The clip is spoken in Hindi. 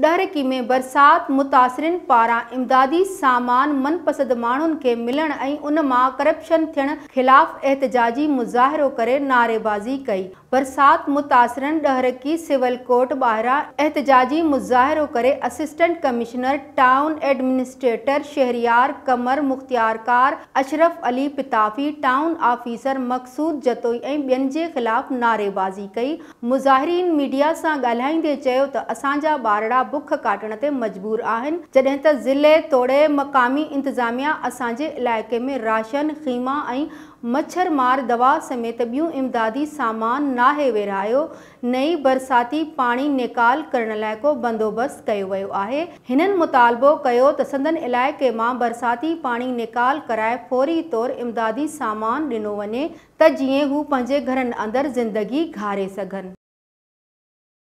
डहरकी में बरसात मुतासिरनि पारा इमदादी सामान मनपसंद माण्हुनि खे मिलण उन मां करप्शन थियण ख़िलाफ़ एहतजाजी मुज़ाहिरो करे नारेबाज़ी कई बरसात मुतासिरनि डहरकी सिविल कोर्ट ॿाहिरां एहतजाजी मुज़ाहिरो करे assistant commissioner town administrator Shehryar Qamar मुख़्तियारकार अशरफ अली पिताफ़ी टाउन ऑफिसर मक़सूद जतोई ऐं के ख़िलाफ़ नारेबाज़ी कई मुज़ाहिरीन मीडिया से ॻाल्हाईंदे तो असा असांजा बुख काटण ते मजबूर जॾहिं त ज़िले तोड़े मक़ामी इंतिज़ामिया असांजे इलाइक़े में राशन ख़ीमा ऐं मछर मार दवा समेत ॿियूं इमदादी सामान नाहे विरिहायो नई बरसाती पाणी निकाल करण लाइ को बंदोबस्त कयो वियो आहे हिननि मुतालबो कयो त सदन इलाइक़े मां बरसाती पाणी निकाल कराए फौरी तौर इमदादी सामान ॾिनो वञे त जीअं हू पंहिंजे घरनि अंदरि ज़िंदगी घारे सघनि